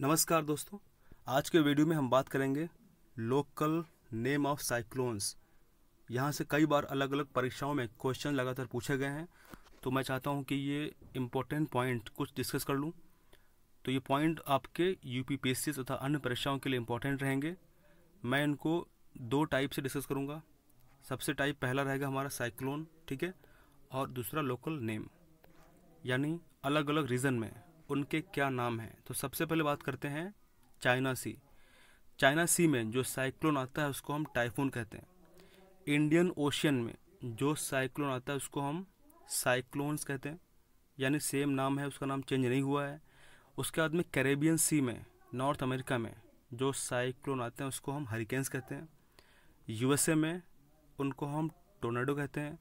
नमस्कार दोस्तों आज के वीडियो में हम बात करेंगे लोकल नेम ऑफ साइक्लोन्स यहाँ से कई बार अलग अलग परीक्षाओं में क्वेश्चन लगातार पूछे गए हैं तो मैं चाहता हूँ कि ये इम्पोर्टेंट पॉइंट कुछ डिस्कस कर लूँ तो ये पॉइंट आपके U P P S C तथा अन्य परीक्षाओं के लिए इम्पोर्टेंट रहेंगे मैं इनको दो टाइप से डिस्कस करूँगा सबसे टाइप पहला रहेगा हमारा साइक्लोन ठीक है और दूसरा लोकल नेम यानी अलग अलग रीज़न में उनके क्या नाम हैं तो सबसे पहले बात करते हैं चाइना सी चाइना सी में जो साइक्लोन आता है उसको हम टाइफून कहते हैं इंडियन ओशियन में जो साइक्लोन आता है उसको हम साइक्लोन्स कहते हैं यानी सेम नाम है उसका नाम चेंज नहीं हुआ है उसके बाद में कैरेबियन सी में नॉर्थ अमेरिका में जो साइक्लोन आते हैं उसको हम हरिकेन्स कहते हैं यूएसए में उनको हम टोनाडो कहते हैं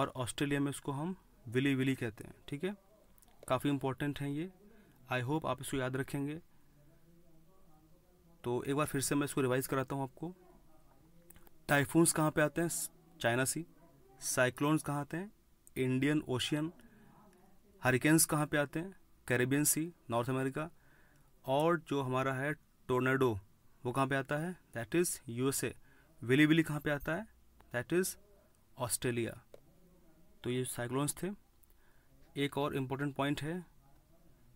और ऑस्ट्रेलिया में उसको हम विली विली कहते हैं ठीक है काफ़ी इम्पोर्टेंट हैं ये आई होप आप इसको याद रखेंगे तो एक बार फिर से मैं इसको रिवाइज़ कराता हूँ आपको टाइफून्स कहाँ पे आते हैं चाइना सी साइक्लोन्स कहाँ आते हैं इंडियन ओशियन हरिकेन्स कहाँ पे आते हैं कैरेबियन सी नॉर्थ अमेरिका और जो हमारा है टोर्नेडो वो कहाँ पे आता है that is U S A willy willy कहाँ पर आता है दैट इज़ ऑस्ट्रेलिया तो ये साइक्लोन्स थे एक और इम्पोर्टेंट पॉइंट है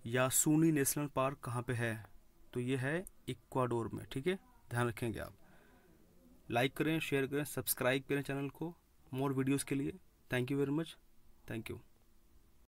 यासूनी नेशनल पार्क कहाँ पे है तो ये है इक्वाडोर में ठीक है ध्यान रखेंगे आप लाइक करें शेयर करें सब्सक्राइब करें चैनल को मोर वीडियोज़ के लिए thank you very much thank you